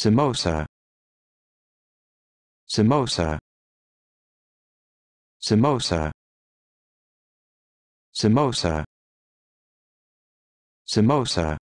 samosa samosa samosa samosa samosa